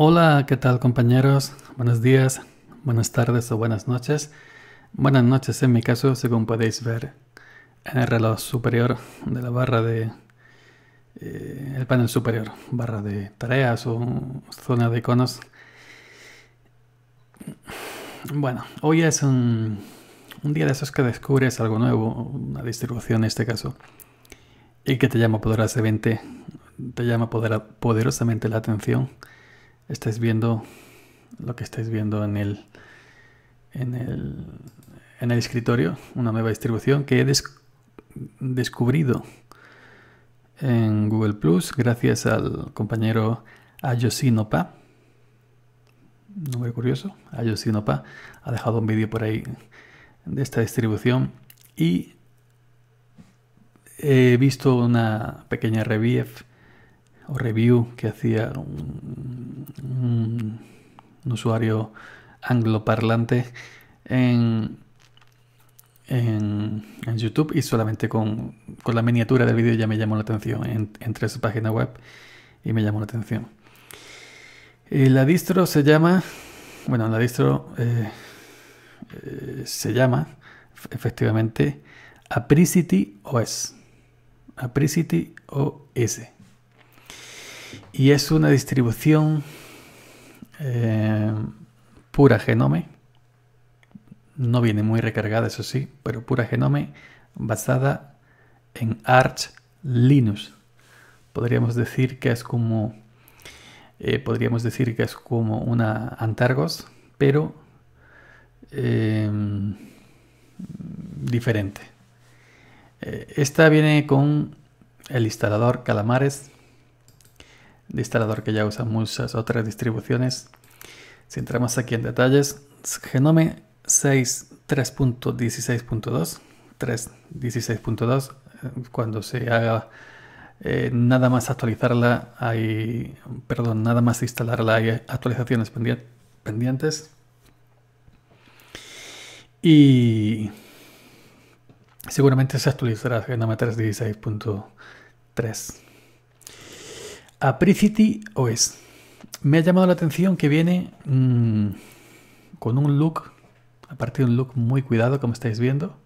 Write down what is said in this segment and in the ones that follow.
Hola, ¿qué tal compañeros? Buenos días, buenas tardes o buenas noches. Buenas noches en mi caso, según podéis ver en el reloj superior de la barra de... Eh, el panel superior, barra de tareas o zona de iconos. Bueno, hoy es un, un día de esos que descubres algo nuevo, una distribución en este caso, y que te llama te llama poderosamente la atención estáis viendo lo que estáis viendo en el, en el, escritorio, una nueva distribución que he descubrido en Google Plus gracias al compañero Ayosinopa. nombre curioso, Ayosinopa ha dejado un vídeo por ahí de esta distribución y he visto una pequeña review o review que hacía un, usuario angloparlante en, en, YouTube y solamente con, la miniatura del vídeo ya me llamó la atención. entre su página web y me llamó la atención. Eh, la distro se llama, bueno, la distro eh, eh, se llama efectivamente Apricity OS. Apricity OS y es una distribución eh, pura genome. No viene muy recargada, eso sí, pero pura genome basada en Arch Linux. Podríamos decir que es como eh, podríamos decir que es como una Antargos, pero eh, diferente. esta viene con el instalador Calamares instalador que ya usa muchas otras distribuciones. Si entramos aquí en detalles, Genome 6 3.16.2, 3.16.2, cuando se haga eh, nada más actualizarla, hay, perdón, nada más instalarla, hay actualizaciones pendientes. Y seguramente se actualizará Genome 3.16.3. Apricity OS. Me ha llamado la atención que viene mm, con un look, a partir de un look muy cuidado, como estáis viendo.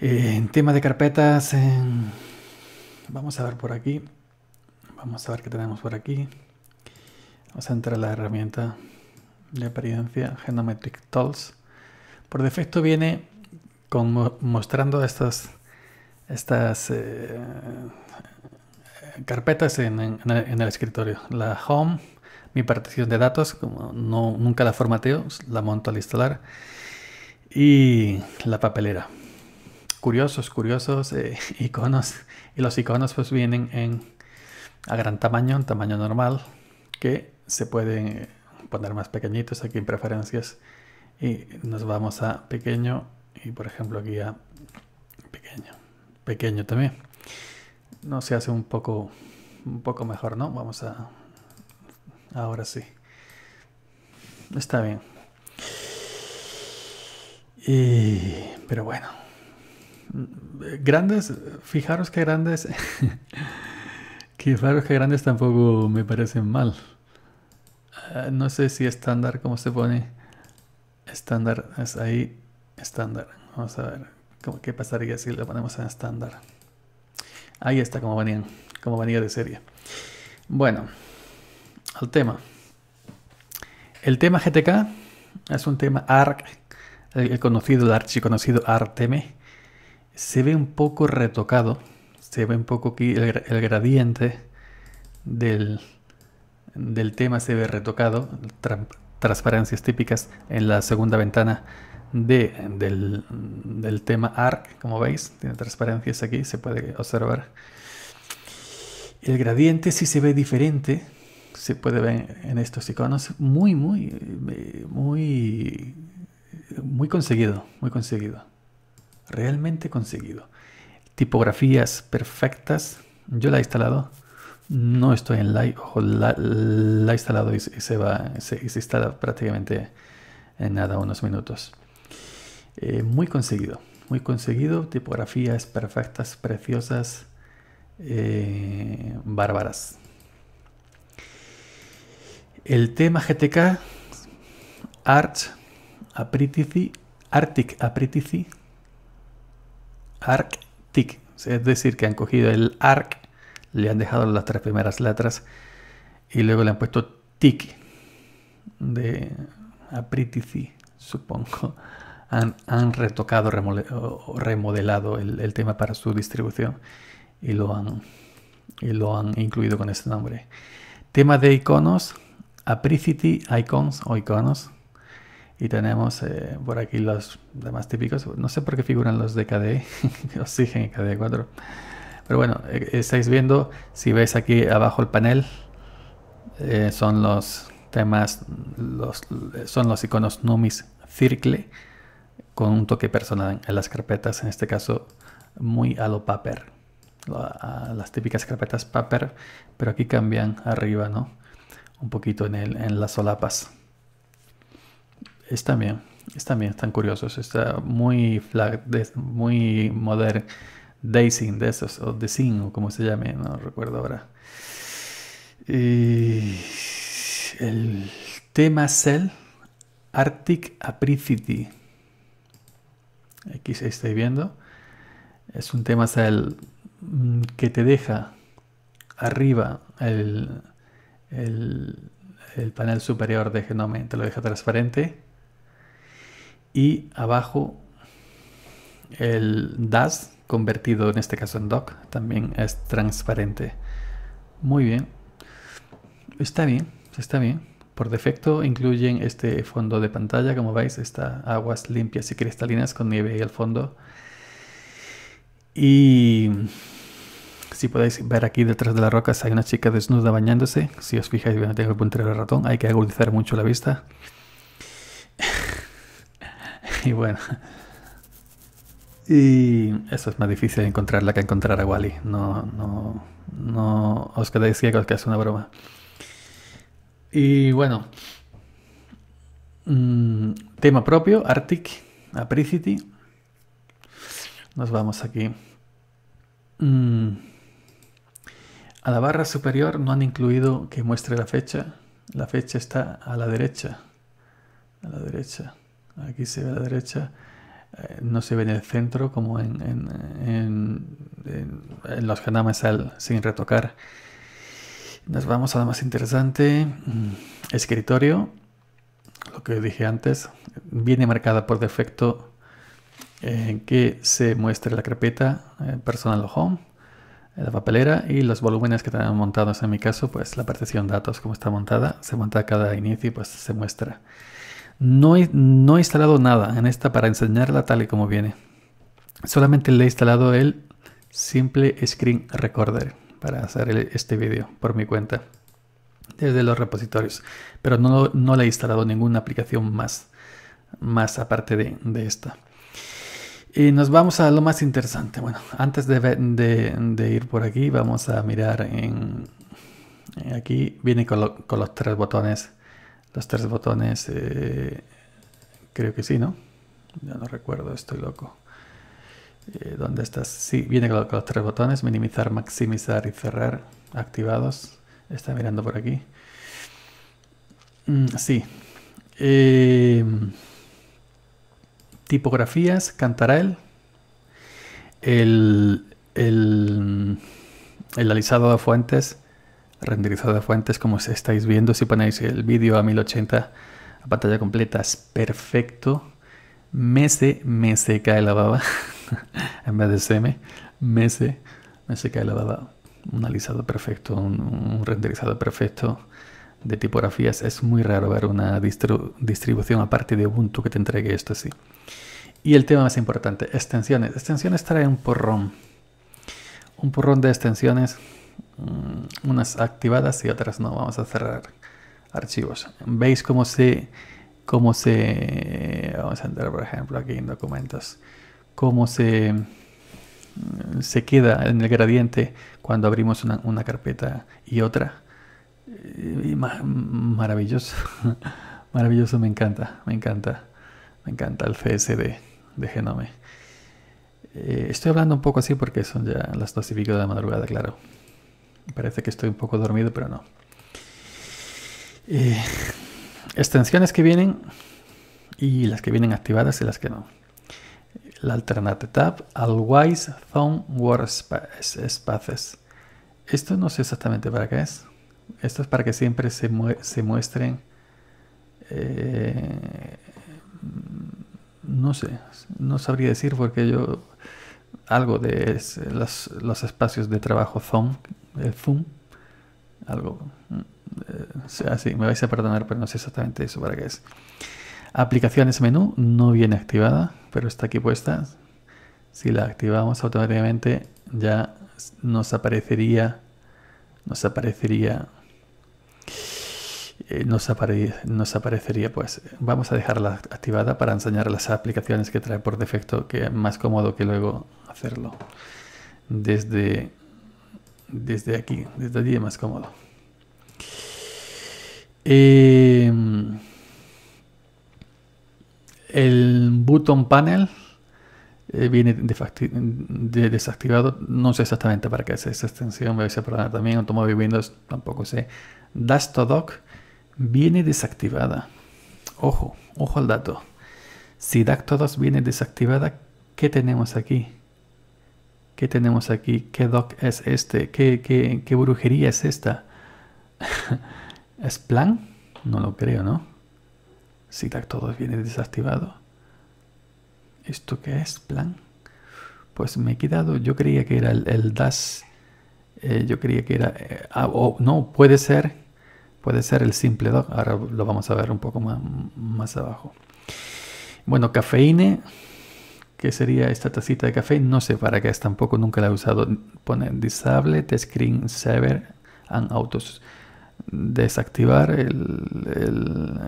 Eh, en tema de carpetas, eh, vamos a ver por aquí. Vamos a ver qué tenemos por aquí. Vamos a entrar a la herramienta de apariencia Genometric Tools. Por defecto viene mostrando estas, estas eh, carpetas en, el escritorio. La home, mi partición de datos, como no, nunca la formateo, la monto al instalar. Y la papelera. Curiosos, curiosos eh, iconos. Y los iconos pues vienen en, a gran tamaño, en tamaño normal, que se pueden eh, poner más pequeñitos aquí en preferencias. Y nos vamos a pequeño y por ejemplo aquí a pequeño. Pequeño también no se hace un poco, un poco mejor, ¿no? Vamos a... Ahora sí. Está bien. Y, pero bueno. Grandes, fijaros que grandes... que fijaros que grandes tampoco me parecen mal. Ah, no sé si estándar, ¿cómo se pone? Estándar, es ahí, estándar. Vamos a ver, ¿cómo, ¿qué pasaría si lo ponemos en estándar? Ahí está como venían, como venía de serie. Bueno, al tema. El tema GTK es un tema ARC, el conocido, el conocido ARTM. Se ve un poco retocado, se ve un poco que el, gradiente del, tema se ve retocado, transparencias típicas en la segunda ventana del, tema arc, como veis, tiene transparencias aquí, se puede observar. El gradiente si se ve diferente, se puede ver en estos iconos, muy, muy, muy, muy conseguido, muy conseguido, realmente conseguido. Tipografías perfectas, yo la he instalado, no estoy en live, la, he instalado y, se va, se instala prácticamente en nada, unos minutos. Eh, muy conseguido, muy conseguido. Tipografías perfectas, preciosas, eh, bárbaras. El tema GTK, Art Apritici, Arctic Apritici, Arctic, es decir, que han cogido el ARC, le han dejado las tres primeras letras y luego le han puesto TIC de Apritici, supongo han, retocado, remodelado el, tema para su distribución y lo, han, y lo han incluido con este nombre. Tema de iconos, Apricity Icons o iconos. Y tenemos eh, por aquí los demás típicos. No sé por qué figuran los de KDE, Oxygen y KDE 4. Pero bueno, eh, eh, estáis viendo, si veis aquí abajo el panel, son los temas, los, son los iconos Numis Circle con un toque personal en las carpetas, en este caso muy a lo paper, las típicas carpetas paper, pero aquí cambian arriba, ¿no? Un poquito en, las solapas. Está bien, están bien, están curiosos, está muy flag, muy modern daisy de esos, o daisy o como se llame, no recuerdo ahora. Y el tema Cell Arctic Apricity aquí se está viendo, es un tema el, mm, que te deja arriba el, el panel superior de Genome, te lo deja transparente y abajo el DAS convertido en este caso en doc también es transparente muy bien está bien está bien por defecto incluyen este fondo de pantalla, como veis, está aguas limpias y cristalinas con nieve y al fondo. Y si podéis ver aquí detrás de las rocas hay una chica desnuda bañándose. Si os fijáis, bien, tengo el puntero del ratón, hay que agudizar mucho la vista. y bueno. Y eso es más difícil encontrarla que encontrar a Wally. No, no, no os quedáis ciegos que es una broma. Y bueno, mm, tema propio, Arctic, Apricity. Nos vamos aquí. Mm, a la barra superior no han incluido que muestre la fecha. La fecha está a la derecha. A la derecha. Aquí se ve a la derecha. Eh, no se ve en el centro como en, los que sin retocar. Nos vamos a lo más interesante. Mm, escritorio. Lo que dije antes. Viene marcada por defecto en eh, que se muestre la carpeta eh, personal o home, eh, la papelera y los volúmenes que tenemos montados. En mi caso, pues la partición datos como está montada. Se monta cada inicio y pues se muestra. No no he instalado nada en esta para enseñarla tal y como viene. Solamente le he instalado el simple Screen Recorder para hacer este vídeo por mi cuenta desde los repositorios, pero no, no le he instalado ninguna aplicación más, más aparte de, esta. Y nos vamos a lo más interesante. Bueno, antes de, ir por aquí, vamos a mirar en... Aquí viene con, los tres botones. Los tres botones, eh, creo que sí, ¿no? Ya no recuerdo, estoy loco. Eh, ¿Dónde estás? Sí, viene con, los tres botones, minimizar, maximizar y cerrar activados. Está mirando por aquí. Mm, sí. Em, tipografías, Cantarel. El, el, el alisado de fuentes, renderizado de fuentes, como estáis viendo, si ponéis el vídeo a 1080 a pantalla completa, es perfecto. Mese, mese me cae la baba. en vez de seme, mese, mese que le un alisado perfecto, un, renderizado perfecto de tipografías. Es muy raro ver una distribución aparte de Ubuntu que te entregue esto así. Y el tema más importante, extensiones. Extensiones trae un porrón. Un porrón de extensiones, mm, unas activadas y otras no. Vamos a cerrar archivos. ¿Veis cómo se... Cómo se... Vamos a entrar, por ejemplo, aquí en documentos cómo se, se queda en el gradiente cuando abrimos una, carpeta y otra. Eh, maravilloso, maravilloso, me encanta, me encanta, me encanta el CSD de Genome. Eh, estoy hablando un poco así porque son ya las dos y pico de la madrugada, claro. Parece que estoy un poco dormido, pero no. Eh, extensiones que vienen y las que vienen activadas y las que no. Alternate tab al Wise Zone Spaces. Esto no sé exactamente para qué es. Esto es para que siempre se, muestren... Eh, no sé, no sabría decir porque yo algo de los, espacios de trabajo zone el eh, Zoom, algo mm, eh, así, me vais a perdonar, pero no sé exactamente eso para qué es. Aplicaciones menú no viene activada, pero está aquí puesta. Si la activamos automáticamente ya nos aparecería, nos aparecería, eh, nos, nos, aparecería pues. Vamos a dejarla activada para enseñar las aplicaciones que trae por defecto, que es más cómodo que luego hacerlo desde, desde aquí, desde allí es más cómodo. Em, el button panel eh, viene desactivado, no sé exactamente para qué es esa extensión, me voy a perdonar también, Automóvil Windows, tampoco sé. dash viene desactivada. Ojo, ojo al dato. Si dash viene desactivada, ¿qué tenemos aquí? ¿Qué tenemos aquí? ¿Qué doc es este? ¿Qué, qué, qué brujería es esta? ¿Es plan? No lo creo, ¿no? Si todo viene desactivado. ¿Esto qué es? Plan. Pues me he quedado. Yo creía que era el, DAS. Eh, yo creía que era. Eh, ah, no, puede ser. Puede ser el simple doc. Ahora lo vamos a ver un poco más, más abajo. Bueno, cafeíne. ¿Qué sería esta tacita de café. No sé para qué es, tampoco nunca la he usado. Pone Disable Screen Saver and Autos desactivar el,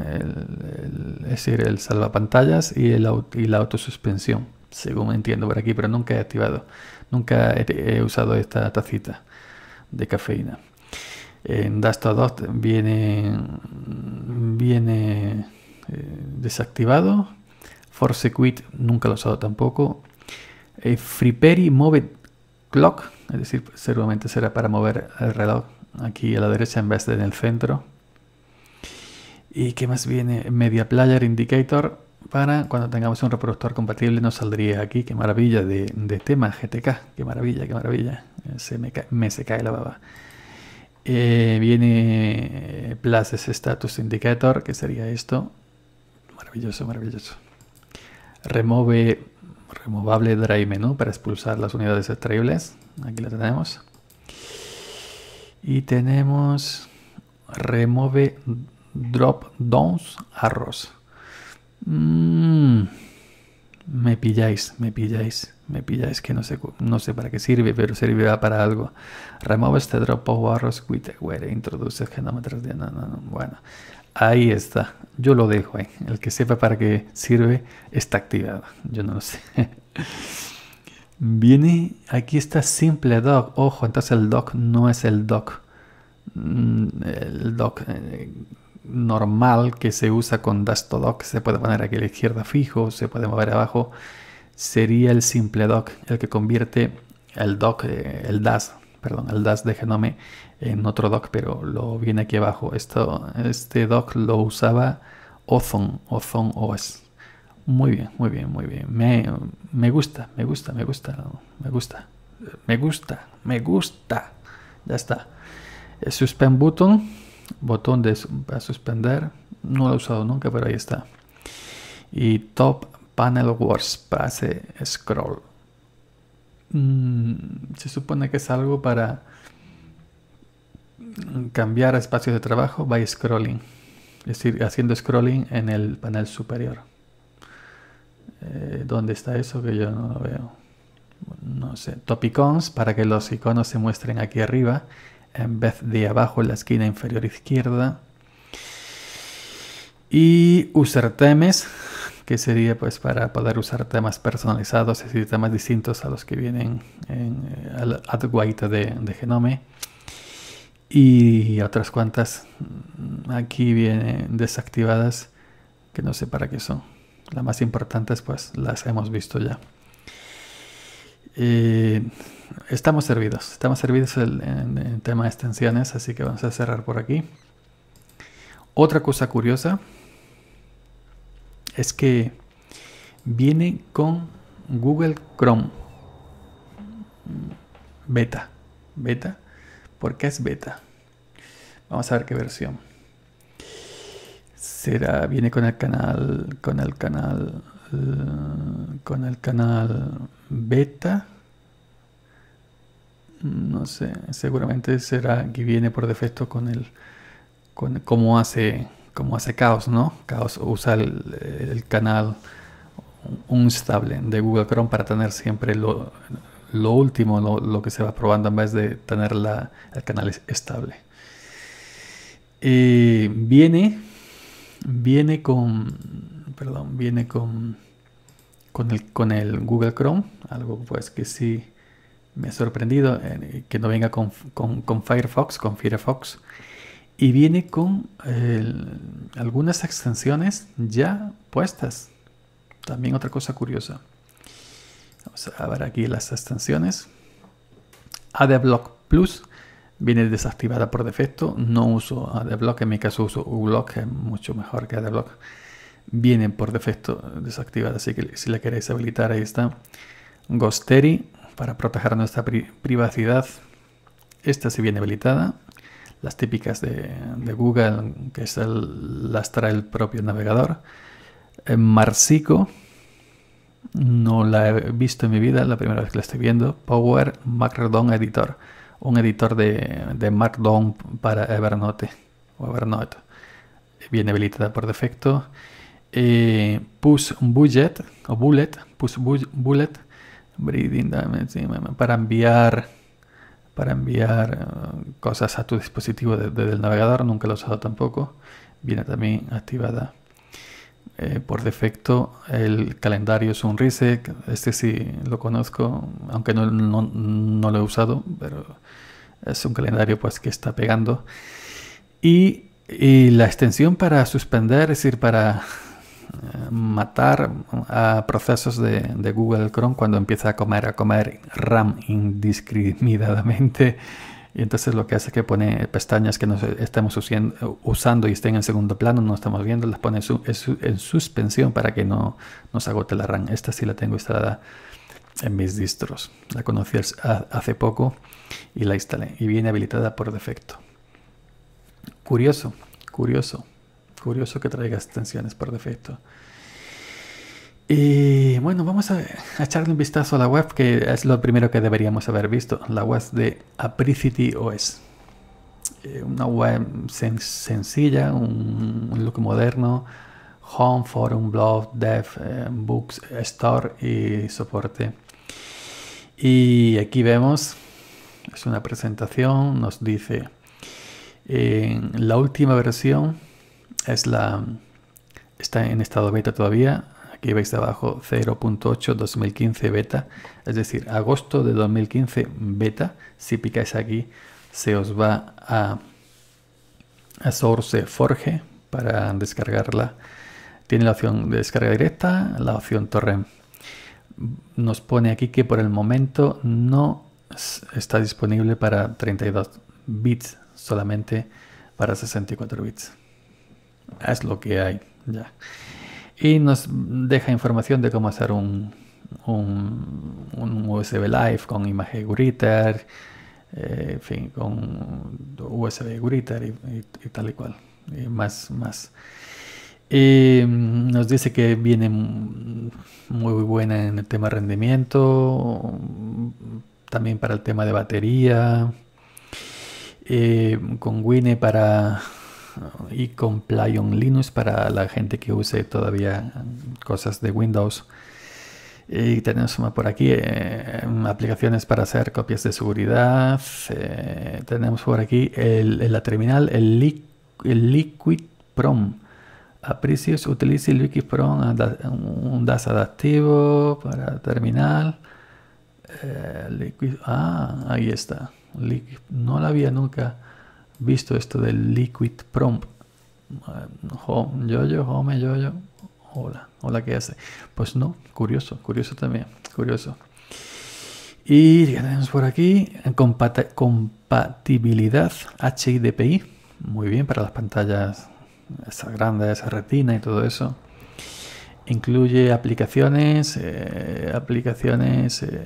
es decir, el salvapantallas y, el, y la autosuspensión, según entiendo por aquí, pero nunca he activado, nunca he, usado esta tacita de cafeína. En Dust 2 viene, viene eh, desactivado. Force Quit nunca lo he usado tampoco. free eh, Friperi Move Clock, es decir, seguramente será para mover el reloj aquí a la derecha en vez de en el centro. ¿Y qué más viene? Media Player Indicator para cuando tengamos un reproductor compatible nos saldría aquí. ¡Qué maravilla de, tema GTK! ¡Qué maravilla, qué maravilla! Se me, se cae la baba. Eh, viene eh, places Status Indicator, que sería esto. Maravilloso, maravilloso. Remove, removable Drive Menu para expulsar las unidades extraíbles. Aquí la tenemos. Y tenemos remove drop downs arrows. Mm, me pilláis, me pilláis, me pilláis que no sé, no sé para qué sirve, pero sirve para algo. Remove este drop o arrows with where introduce genómetros de... No, bueno. Ahí está. Yo lo dejo ahí. ¿eh? El que sepa para qué sirve está activado. Yo no lo sé. Viene, aquí está simple doc, ojo, entonces el doc no es el doc, mm, el doc eh, normal que se usa con Dastodoc, doc, se puede poner aquí a la izquierda fijo, se puede mover abajo, sería el simple doc, el que convierte el doc, eh, el DAS, perdón, el DAS de genome en otro doc, pero lo viene aquí abajo. Esto, este doc lo usaba Ozone, Ozone OS. Muy bien, muy bien, muy bien. Me, gusta, me gusta, me gusta, me gusta. Me gusta, me gusta. Ya está. Eh, suspend button, botón de suspender. No lo he usado nunca, pero ahí está. Y top panel words para scroll. Mm, se supone que es algo para cambiar espacios de trabajo by scrolling. Es decir, haciendo scrolling en el panel superior. Eh, ¿Dónde está eso que yo no lo veo? No sé. Topicons para que los iconos se muestren aquí arriba en vez de abajo en la esquina inferior izquierda. Y user temes que sería pues para poder usar temas personalizados, es decir, temas distintos a los que vienen en el eh, de Genome. Y otras cuantas mm, aquí vienen desactivadas, que no sé para qué son las más importantes pues las hemos visto ya. estamos servidos, estamos servidos en, el tema de extensiones, así que vamos a cerrar por aquí. Otra cosa curiosa es que viene con Google Chrome beta, beta, porque es beta. Vamos a ver qué versión será viene con el canal con el canal con el canal beta no sé seguramente será que viene por defecto con el con cómo hace como hace caos no caos usa el, canal un de Google Chrome para tener siempre lo, último, lo, que se va probando en vez de tener la, el canal estable. Eh, viene Viene con, perdón, viene con, con, el, con el Google Chrome, algo pues que sí me ha sorprendido, eh, que no venga con, con, Firefox, con Firefox. Y viene con algunas extensiones ya puestas. También otra cosa curiosa. Vamos a ver aquí las extensiones. AdBlock Plus viene desactivada por defecto. No uso AdBlock, en mi caso uso uBlock, que es mucho mejor que AdBlock. Viene por defecto desactivada, así que si la queréis habilitar, ahí está. Gosteri, para proteger nuestra privacidad. Esta sí viene habilitada. Las típicas de, Google, que es las trae el propio navegador. Eh, Marsico, no la he visto en mi vida, la primera vez que la estoy viendo. Power Macrodon Editor un editor de, de Markdown para Evernote o Evernote. Viene habilitada por defecto. Eh, push budget o bullet, push bullet para enviar para enviar eh, cosas a tu dispositivo desde el navegador, nunca lo he usado tampoco. Viene también activada eh, por defecto el calendario es un reset este sí lo conozco, aunque no, no, lo he usado, pero es un calendario pues que está pegando. Y, la extensión para suspender, es decir, para eh, matar a procesos de, Google Chrome cuando empieza a comer, a comer RAM indiscriminadamente. Y entonces lo que hace es que pone pestañas que no estamos usando y estén en segundo plano, no estamos viendo, las pone en suspensión para que no nos agote la RAM. Esta sí la tengo instalada en mis distros. La conocí hace poco y la instalé y viene habilitada por defecto. Curioso, curioso, curioso que traiga extensiones por defecto. Y bueno, vamos a, echarle un vistazo a la web, que es lo primero que deberíamos haber visto, la web de Apricity OS. Eh, una web sencilla, un, look moderno, home, forum, blog, dev, eh, books, store y soporte y aquí vemos, es una presentación, nos dice, la última versión es la, está en estado beta todavía, aquí veis abajo 0.8 2015 beta, es decir, agosto de 2015 beta, si picáis aquí se os va a, a Source Forge para descargarla. Tiene la opción de descarga directa, la opción torrent nos pone aquí que por el momento no está disponible para 32 bits, solamente para 64 bits. Es lo que hay ya. Y nos deja información de cómo hacer un, un, USB Live con imagen Guiter eh, en fin, con USB Guiter y, tal y cual. más, más. Eh, nos dice que viene muy buena en el tema rendimiento, también para el tema de batería, eh, con Wine para y con Plyon Linux para la gente que use todavía cosas de Windows. Y tenemos por aquí eh, aplicaciones para hacer copias de seguridad. tenemos por aquí el, la terminal, el, Liquid Prompt. Aprecio utilice el prompt un DAS adaptivo para terminal. Eh, ah, ahí está. no la había nunca visto esto del Liquid Prompt. yo, yo, home, yo, yo. Hola, hola, ¿qué hace? Pues no, curioso, curioso también, curioso. Y tenemos por aquí eh, compatibilidad HIDPI, muy bien para las pantallas esa grande, esa retina y todo eso. Incluye aplicaciones, eh, aplicaciones, eh,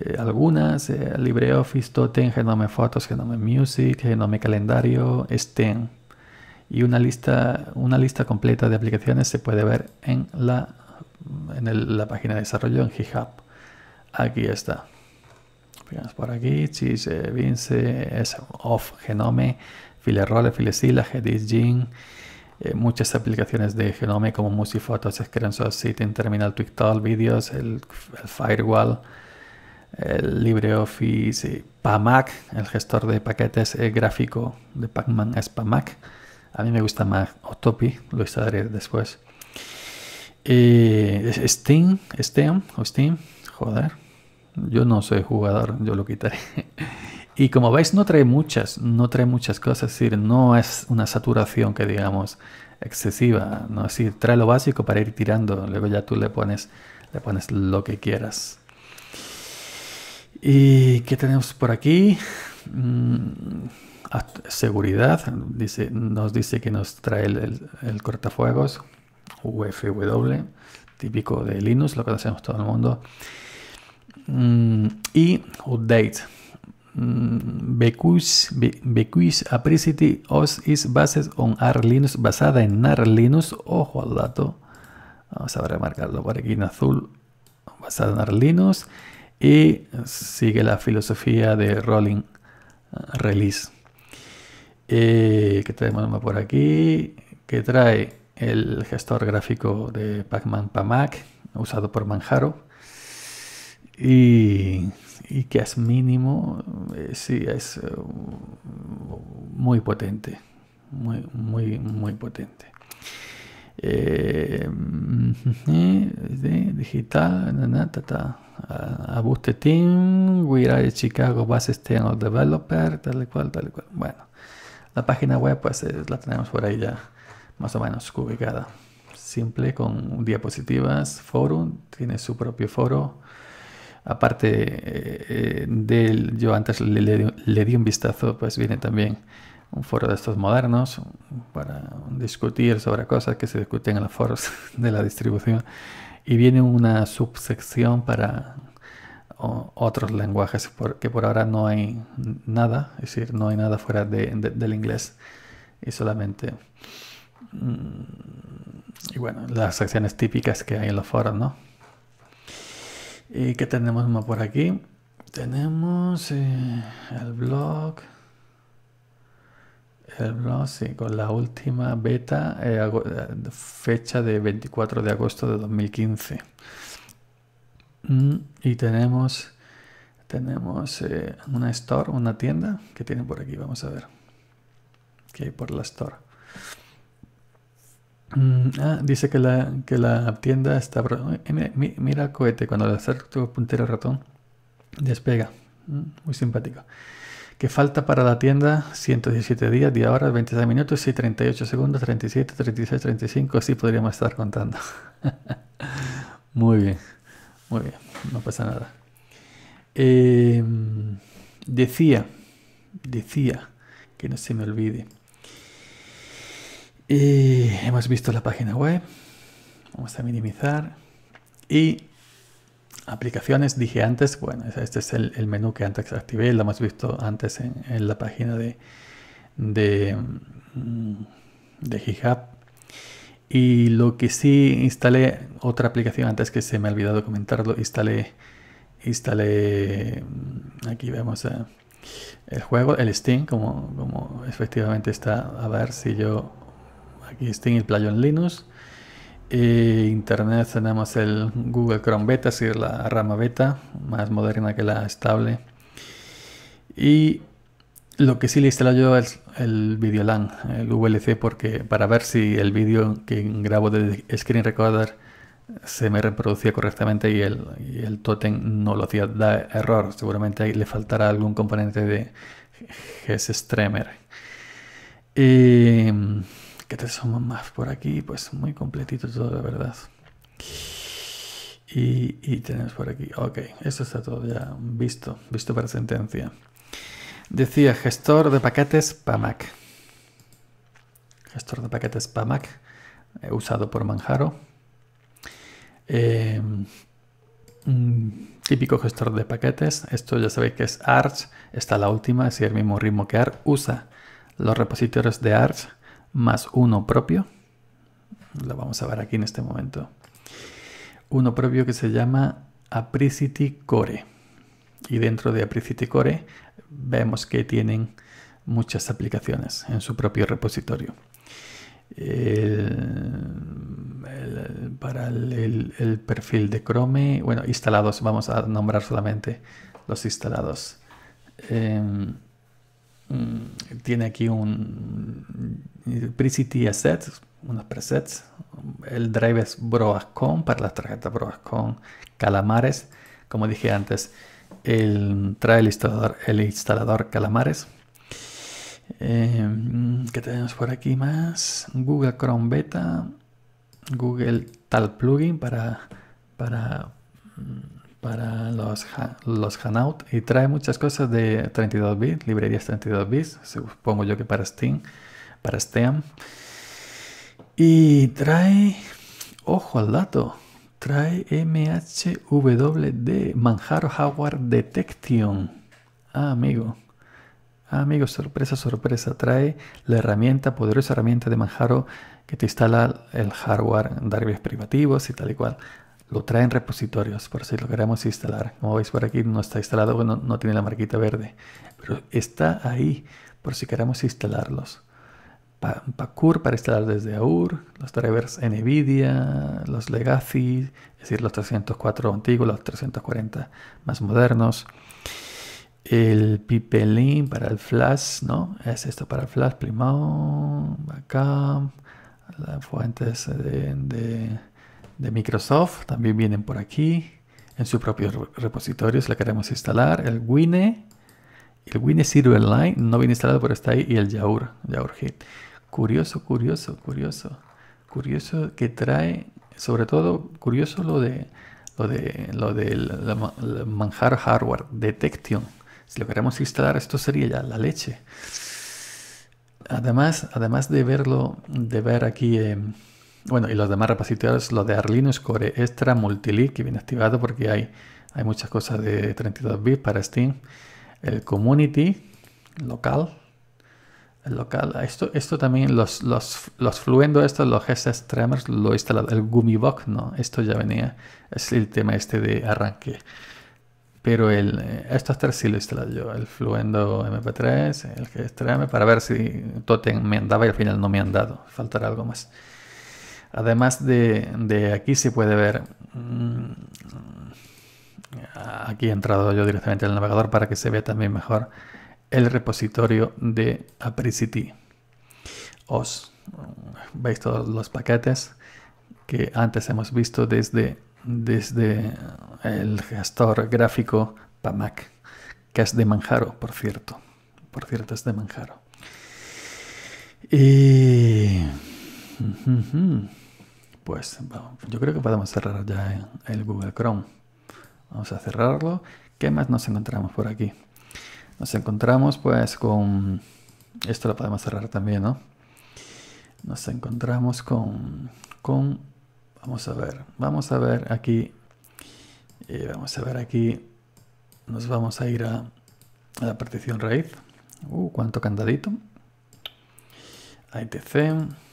eh, algunas, LibreOffice, Totem, Genome Fotos, Genome Music, Genome Calendario, STEM. Y una lista, una lista completa de aplicaciones se puede ver en la, en la página de desarrollo en GitHub. Aquí está por aquí, Chis, Vince, es off Genome, Filerole, Roller, Hedis, Gene, eh, muchas aplicaciones de Genome como Musifotos, Screenshot, Sitting, Terminal, Tall, Videos, el, Firewall, el LibreOffice, eh, PAMAC, el gestor de paquetes gráfico de Pacman es PAMAC. A mí me gusta más Otopi, lo instalaré después. Eh, Steam, Steam, o Steam, joder. Yo no soy jugador, yo lo quitaré. Y como veis, no trae muchas, no trae muchas cosas, es decir, no es una saturación que digamos excesiva, no es decir, trae lo básico para ir tirando, luego ya tú le pones, le pones lo que quieras. ¿Y qué tenemos por aquí? Mm, seguridad, dice, nos dice que nos trae el, cortafuegos, UFW, típico de Linux, lo conocemos todo el mundo. Mm, y update Mm, Bequish Apricity, os is based on ArLinux, basada en ArLinux, ojo al dato, vamos a remarcarlo por aquí en azul, basada en ArLinux y sigue la filosofía de Rolling eh, Release. Eh, que por aquí, que trae el gestor gráfico de Pacman Pamac, usado por Manjaro, y y que es mínimo, eh, sí, es eh, muy potente, muy, muy, muy potente. Eh, de digital, na, a team, we Chicago base de developer, tal cual, tal cual. Bueno, la página web pues la tenemos por ahí ya más o menos ubicada. Simple con diapositivas, forum, tiene su propio foro aparte eh, eh, de él, yo antes le, di un vistazo, pues viene también un foro de estos modernos para discutir sobre cosas que se discuten en los foros de la distribución y viene una subsección para otros lenguajes porque por ahora no hay nada, es decir, no hay nada fuera del inglés y solamente mm, y bueno, las secciones típicas que hay en los foros, ¿no? ¿Y qué tenemos más por aquí? Tenemos eh, el blog. El blog, sí, con la última beta, eh, eh, fecha de 24 de agosto de 2015. Mm, y tenemos, tenemos una store, una tienda que tiene por aquí. Vamos a ver. qué hay por la store. Mm, ah, dice que la, que la tienda está... Eh, mira, el cohete, cuando le acerco tu puntero ratón, despega. Mm, muy simpático. Que falta para la tienda 117 días, 10 horas, 26 minutos y 38 segundos, 37, 36, 35. Así podríamos estar contando. muy bien, muy bien, no pasa nada. Em, decía, decía, que no se me olvide. Y hemos visto la página web. Vamos a minimizar. Y aplicaciones, dije antes, bueno, este es el, menú que antes activé, lo hemos visto antes en, la página de, de, mm, de GitHub. Y lo que sí instalé, otra aplicación antes que se me ha olvidado comentarlo, instalé, instalé mm, aquí vemos eh, el juego, el Steam, como, como efectivamente está, a ver si yo aquí está en el playón Linux. Eh, Internet tenemos el Google Chrome Beta, es la rama beta, más moderna que la estable. Y lo que sí le instalo yo es el LAN, el VLC, porque para ver si el vídeo que grabo de Screen Recorder se me reproducía correctamente y el, totem no lo hacía, da error. Seguramente le faltará algún componente de GS Streamer. Eh, que te suman más por aquí, pues muy completito todo, la verdad. Y, tenemos por aquí, ok, esto está todo ya visto, visto para sentencia. Decía, gestor de paquetes PAMAC. Gestor de paquetes PAMAC, eh, usado por Manjaro. Em, típico gestor de paquetes, esto ya sabéis que es Arch, está la última, es el mismo ritmo que Arch, usa los repositorios de Arch más uno propio. Lo vamos a ver aquí en este momento. Uno propio que se llama Apricity Core. Y dentro de Apricity Core vemos que tienen muchas aplicaciones en su propio repositorio. El, para el, perfil de Chrome, bueno, instalados, vamos a nombrar solamente los instalados. Mm, tiene aquí un PreCity Assets, unos presets. El drive es Broascon para las tarjetas Broascon Calamares. Como dije antes, el, trae el instalador, el instalador Calamares. que em, ¿Qué tenemos por aquí más? Google Chrome Beta, Google Tal Plugin para, para mm, para los, los Hanout y trae muchas cosas de 32 bits, librerías 32 bits, supongo yo que para Steam, para Steam. Y trae, ojo al dato, trae MHWD, Manjaro Hardware Detection. Ah, amigo. Ah, amigo, sorpresa, sorpresa. Trae la herramienta, poderosa herramienta de Manjaro que te instala el hardware dar drivers privativos y tal y cual lo traen repositorios, por si lo queremos instalar. Como veis por aquí no está instalado, no tiene la marquita verde, pero está ahí por si queremos instalarlos. Pacur para instalar desde AUR, los drivers NVIDIA, los Legacy, es decir, los 304 antiguos, los 340 más modernos. El Pipelin para el Flash, ¿no? Es esto para el Flash, primado Backup, las fuentes de de Microsoft también vienen por aquí. En propio repositorio, repositorios le queremos instalar el Wine. El Wine Online, no viene instalado, pero está ahí. Y el Yaur, Yaur Hit. Curioso, curioso, curioso. Curioso que trae, sobre todo, curioso lo de lo de lo del manjar hardware detection. Si lo queremos instalar, esto sería ya la leche. Además, además de verlo, de ver aquí. en, bueno, y los demás repositorios los de Arlino Score Extra, Multilink, que viene activado porque hay, hay muchas cosas de 32 bits para Steam. El Community local. El local. Esto, esto también, los, los, fluendo estos, los GS Streamers, lo he instalado. El Gumibox no, esto ya venía. Es el tema este de arranque. Pero el, eh, estos tres sí lo he instalado yo, el Fluendo MP3, el Streamer, para ver si Totem me andaba y al final no me han dado. Faltará algo más. Además de, aquí se puede ver, mm, aquí he entrado yo directamente al navegador para que se vea también mejor el repositorio de Apricity. Os mm, veis todos los paquetes que antes hemos visto desde, desde eh, el gestor gráfico PAMAC, que es de Manjaro, por cierto. Por cierto, es de Manjaro. Y pues yo creo que podemos cerrar ya el Google Chrome. Vamos a cerrarlo. ¿Qué más nos encontramos por aquí? Nos encontramos pues con... Esto lo podemos cerrar también, ¿no? Nos encontramos con... con vamos a ver, vamos a ver aquí. y vamos a ver aquí. Nos vamos a ir a, a la partición raíz. Uh, cuánto candadito. ITC.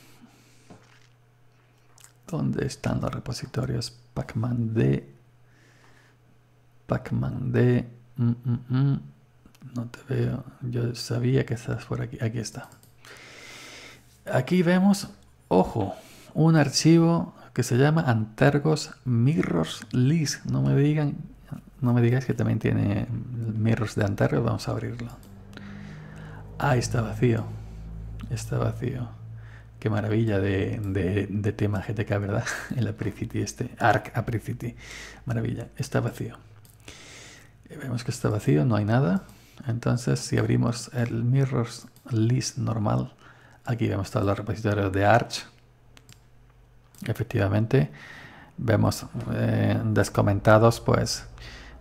¿Dónde están los repositorios Pacman D? Pacman D. Mm, mm, mm. No te veo. Yo sabía que estás por aquí. Aquí está. Aquí vemos, ojo, un archivo que se llama Antergos Mirrors List. No me digan, no me digas que también tiene mirrors de Antergos. Vamos a abrirlo. Ah, está vacío. Está vacío. Qué maravilla de, de, de tema GTK, ¿verdad? El Apricity este, Arc Apricity. Maravilla, está vacío. Eh, vemos que está vacío, no hay nada. Entonces, si abrimos el Mirrors List normal, aquí vemos todos los repositorios de Arch. Efectivamente, vemos eh, descomentados, pues,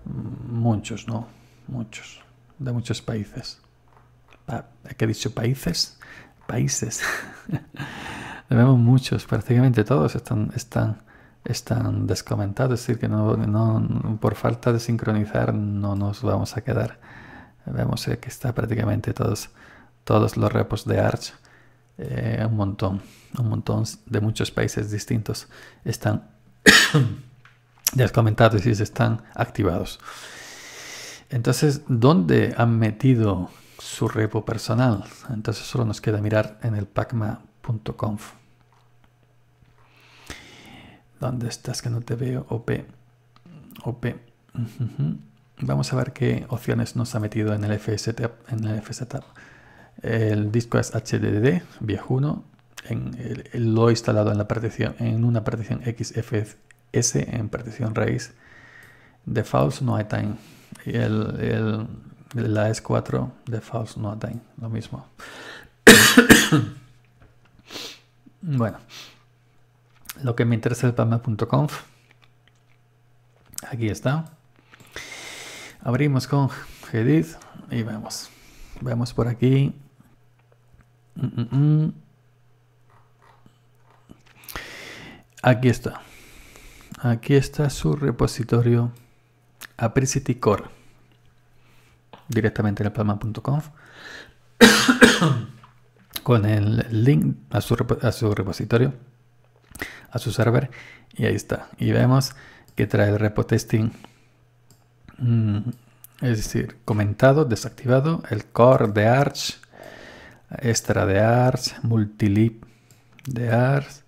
muchos, ¿no? Muchos, de muchos países. ¿Qué he dicho países? países. vemos muchos, prácticamente todos están, están, están descomentados, es decir, que no, no, por falta de sincronizar no nos vamos a quedar. Vemos eh, que está prácticamente todos, todos los repos de Arch, eh, un montón, un montón de muchos países distintos están descomentados y están activados. Entonces, ¿dónde han metido su repo personal. Entonces solo nos queda mirar en el pacma.conf. ¿Dónde estás que no te veo? OP. OP. Vamos a ver qué opciones nos ha metido en el FSTAP. En el, el disco es HDD, viejuno. En lo he instalado en, la partición, en una partición XFS, en partición raíz. Defaults no hay time. el la S4 de Faust nothing lo mismo. bueno, lo que me interesa es pama.conf Aquí está. Abrimos con Gedit y vemos. Vemos por aquí. Mm, mm, mm. Aquí está. Aquí está su repositorio Apricity Core directamente en el palma.conf con el link a su, repositorio, a su server, y ahí está. Y vemos que trae el repo testing, mm, es decir, comentado, desactivado, el core de Arch, extra de Arch, multilib de Arch,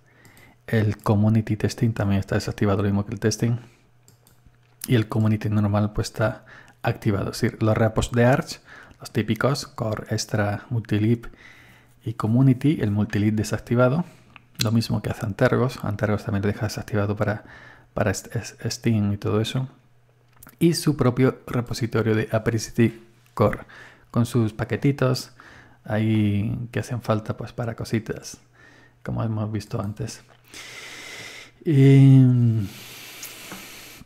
el community testing también está desactivado, lo mismo que el testing, y el community normal pues está activado. Es los repos de Arch, los típicos, core, extra, multilib y community, el multilib desactivado. Lo mismo que hace Antergos. Antergos también lo deja desactivado para, para Steam y todo eso. Y su propio repositorio de Apericity Core, con sus paquetitos ahí que hacen falta pues para cositas, como hemos visto antes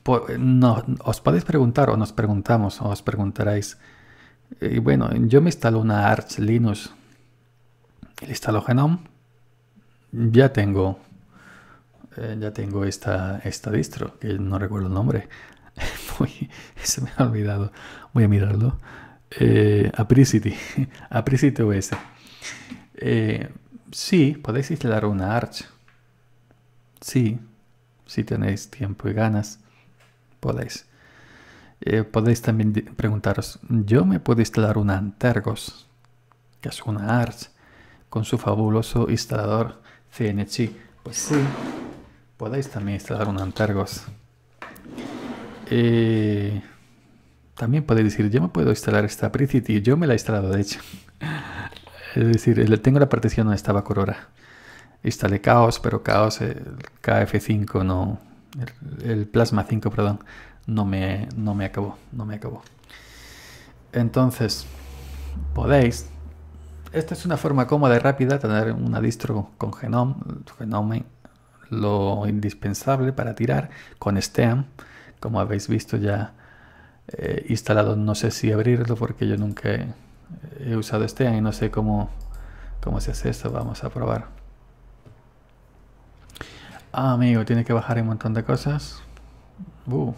os podéis preguntar o nos preguntamos o os preguntaréis, y bueno, yo me instalo una Arch Linux, le instalo Genome, ya tengo, eh, ya tengo esta, esta distro, que no recuerdo el nombre, se me ha olvidado, voy a mirarlo, eh, Apricity, Apricity OS. Eh, sí, podéis instalar una Arch, sí, si tenéis tiempo y ganas podéis. Eh, podéis también preguntaros, ¿yo me puedo instalar una Antergos, que es una ARCH, con su fabuloso instalador CNC? Pues sí, podéis también instalar una Antergos. Eh, también podéis decir, yo me puedo instalar esta Pricity, yo me la he instalado de hecho. es decir, tengo la partición donde estaba Corora. Instalé Chaos, pero Chaos, el KF5 no, el, Plasma 5, perdón, no me, no me acabó, no me acabó. Entonces, podéis. Esta es una forma cómoda y rápida tener una distro con Genome, Genome lo indispensable para tirar con Steam, como habéis visto ya eh, instalado, no sé si abrirlo porque yo nunca he, usado Steam y no sé cómo, cómo se hace esto, vamos a probar. Ah, amigo, tiene que bajar un montón de cosas. Uh.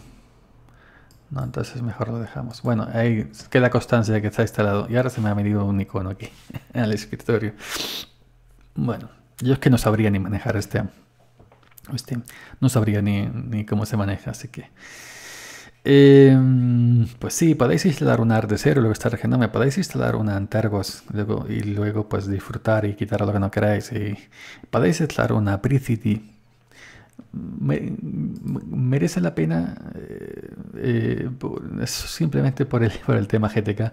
No, entonces mejor lo dejamos. Bueno, ahí queda constancia de que está instalado. Y ahora se me ha venido un icono aquí, en el escritorio. Bueno, yo es que no sabría ni manejar este... este no sabría ni, ni cómo se maneja, así que... Em, pues sí, podéis instalar una de cero, luego estar está me podéis instalar una Antergos luego, y luego pues disfrutar y quitar lo que no queráis. Y podéis instalar una Apricity merece la pena eh, eh, simplemente por el, por el tema GTK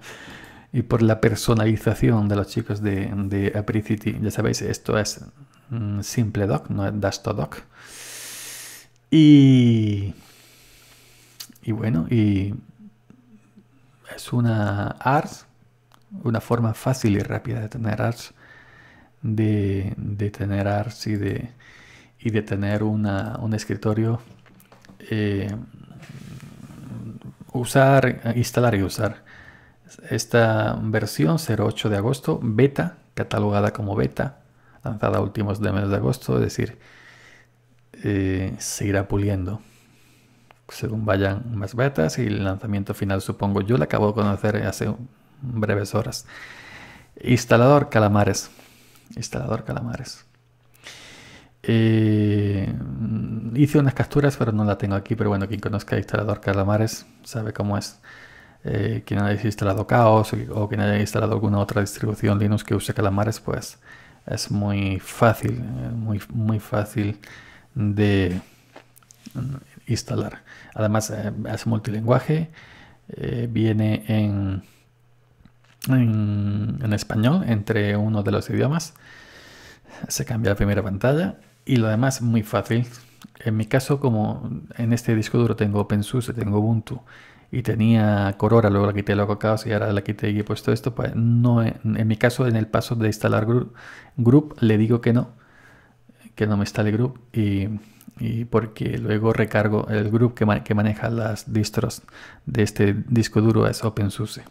y por la personalización de los chicos de, de Apricity. Ya sabéis, esto es mm, simple doc, no es dastodoc. Y, y bueno, y es una ARS, una forma fácil y rápida de tener ARS, de, de tener ARS y de y de tener un escritorio, eh, usar, instalar y usar esta versión 08 de agosto, beta, catalogada como beta, lanzada a últimos de mes de agosto, es decir, eh, se irá puliendo según vayan más betas y el lanzamiento final supongo yo la acabo de conocer hace breves horas instalador calamares instalador calamares eh, mm, hice unas capturas, pero no la tengo aquí. Pero bueno, quien conozca el instalador Calamares sabe cómo es. Eh, quien haya instalado Chaos o, quien haya instalado alguna otra distribución Linux que use Calamares, pues es muy fácil, eh, muy, muy fácil de instalar. Además, es multilinguaje, viene en, en, español entre uno de los idiomas. Se cambia la primera pantalla y lo demás muy fácil. En mi caso, como en este disco duro tengo OpenSUSE, tengo Ubuntu y tenía Corora, luego la quité luego Caucaos y ahora la quité y he puesto esto, pues no, en mi caso, en el paso de instalar group, le digo que no, que no me instale group y, porque luego recargo el group que, que maneja las distros de este disco duro es OpenSUSE.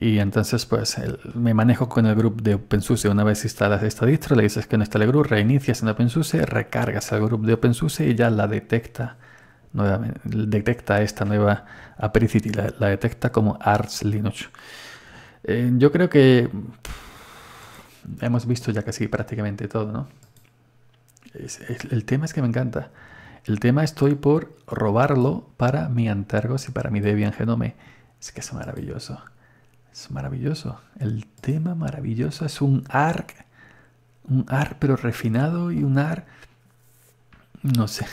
Y entonces, pues, me manejo con el grupo de OpenSUSE. Una vez instalas esta distro, le dices que no está el grupo reinicias en OpenSUSE, recargas al grupo de OpenSUSE y ya la detecta nuevamente, detecta esta nueva Apricity, la, detecta como Arch Linux. Eh, yo creo que hemos visto ya casi prácticamente todo, ¿no? el tema es que me encanta. El tema estoy por robarlo para mi Antergos y para mi Debian Genome. Es que es maravilloso. Es maravilloso. El tema maravilloso es un arc, un ar pero refinado y un ar, no sé.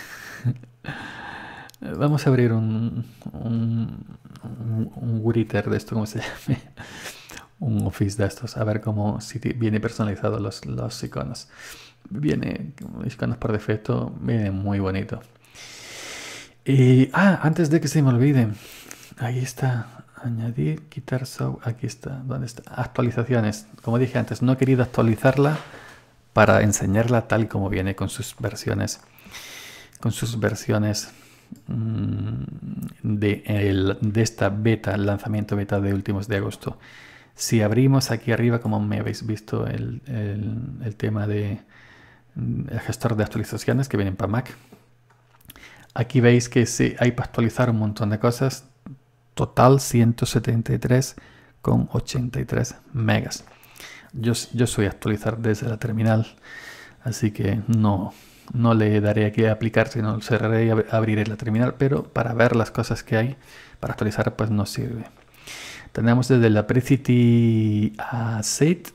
Vamos a abrir un, un, un, de esto, ¿cómo se llama? un office de estos, a ver cómo si viene personalizado los, los iconos. Viene, iconos por defecto, viene muy bonito. Y, eh, ah, antes de que se me olvide, ahí está añadir, quitar aquí está, ¿dónde está? Actualizaciones, como dije antes, no he querido actualizarla para enseñarla tal como viene con sus versiones, con sus versiones mm, de, de esta beta, el lanzamiento beta de últimos de agosto. Si abrimos aquí arriba, como me habéis visto, el, tema de mm, el gestor de actualizaciones que vienen para Mac. Aquí veis que hay para actualizar un montón de cosas, total 173,83 megas. Yo, yo soy actualizar desde la terminal, así que no, no le daré aquí a aplicar, sino cerraré y abriré la terminal, pero para ver las cosas que hay, para actualizar, pues no sirve. Tenemos desde la Precity a Site.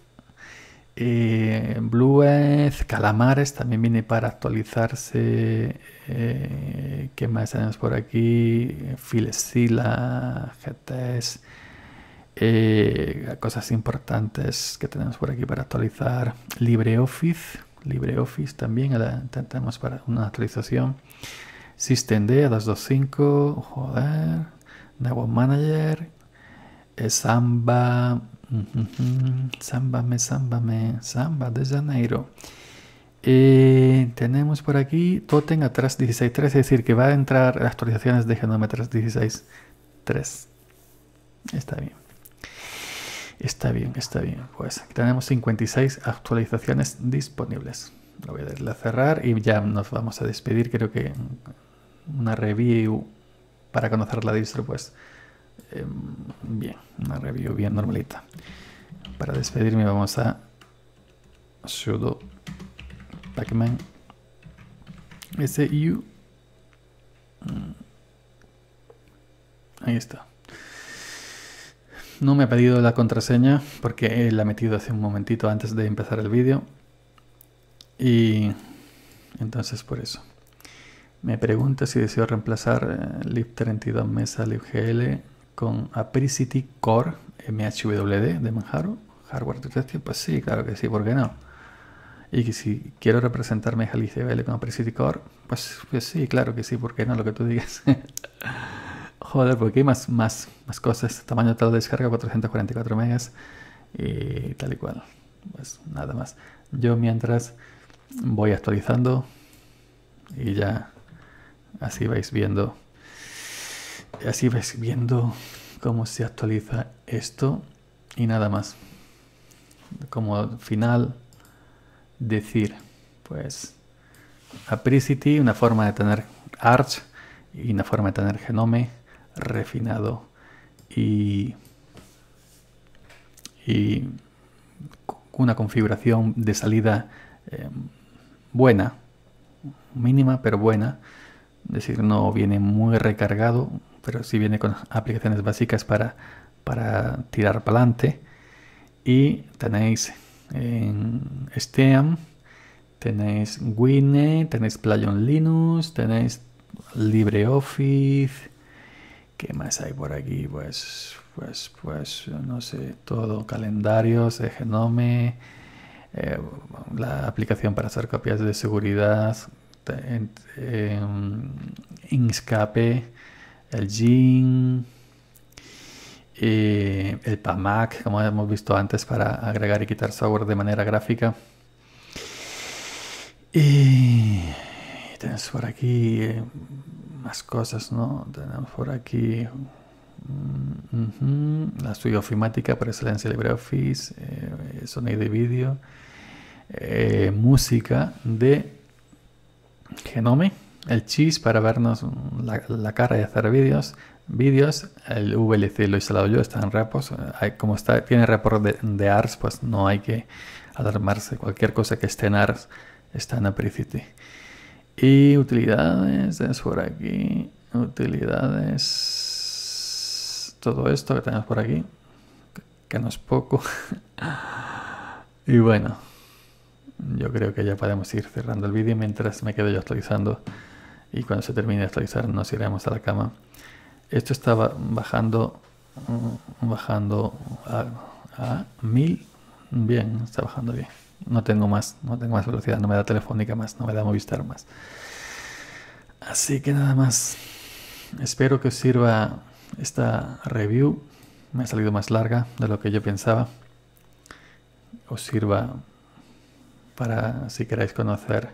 Eh, Bluez, Calamares también viene para actualizarse. Eh, ¿Qué más tenemos por aquí? Filesila, GTS. Eh, cosas importantes que tenemos por aquí para actualizar. LibreOffice. LibreOffice también tenemos para una actualización. Systemd 225. Joder. Network Manager. Eh, Samba Samba me, samba Samba de Janeiro. Eh, tenemos por aquí Totem atrás 16.3, es decir, que va a entrar actualizaciones de Genome atrás 16.3. Está bien. Está bien, está bien. Pues aquí tenemos 56 actualizaciones disponibles. Lo voy a darle a cerrar y ya nos vamos a despedir. Creo que una review para conocer la distro, pues Em, bien, una review bien normalita. Para despedirme vamos a sudo pacman su. Mm. Ahí está. No me ha pedido la contraseña porque eh, la ha metido hace un momentito antes de empezar el vídeo. Y entonces por eso. Me pregunta si deseo reemplazar eh, lib32 mesa libgl con Apricity Core MHWD de Manjaro, hardware de pues sí, claro que sí, ¿por qué no? Y que si quiero representarme al ICBL con Apricity Core, pues, pues, sí, claro que sí, ¿por qué no? Lo que tú digas. Joder, porque hay más, más, más cosas. Tamaño total de descarga, 444 megas y tal y cual. Pues nada más. Yo mientras voy actualizando y ya así vais viendo así ves, viendo cómo se actualiza esto y nada más. Como final, decir, pues, Apricity, una forma de tener Arch y una forma de tener Genome refinado y, una configuración de salida em, buena, mínima pero buena, es decir, no viene muy recargado, pero si viene con aplicaciones básicas para, para tirar pa'lante. Y tenéis en Steam, tenéis winne tenéis Playon Linux, tenéis LibreOffice. ¿Qué más hay por aquí? Pues, pues, pues, no sé, todo, calendarios, de eh, la aplicación para hacer copias de seguridad, em, Inkscape, el Jin, eh, el PAMAC, como hemos visto antes, para agregar y quitar software de manera gráfica. Y tenemos por aquí eh, más cosas, ¿no? Tenemos por aquí mm, la suya ofimática por excelencia LibreOffice, eh, sonido y vídeo, eh, música de Genome el cheese para vernos la, cara y hacer vídeos. Vídeos, el VLC lo he instalado yo, está en repos. Como está, tiene repos de, de, ARS, pues no hay que alarmarse. Cualquier cosa que esté en ARS está en Apricity. Y utilidades, es por aquí. Utilidades. Todo esto que tenemos por aquí, que no es poco. y bueno, yo creo que ya podemos ir cerrando el vídeo mientras me quedo yo actualizando y cuando se termine de actualizar nos iremos a la cama. Esto estaba bajando, mm, bajando a, a 1000. Bien, está bajando bien. No tengo más, no tengo más velocidad, no me da telefónica más, no me da Movistar más. Así que nada más. Espero que os sirva esta review. Me ha salido más larga de lo que yo pensaba. Os sirva para si queréis conocer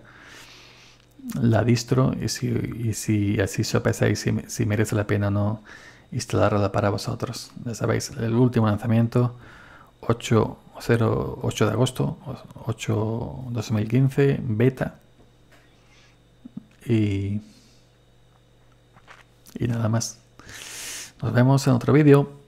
la distro y si, así sopesáis si, merece la pena o no instalarla para vosotros. Ya sabéis, el último lanzamiento 8, de agosto 8 2015 beta y, y nada más. Nos vemos en otro vídeo.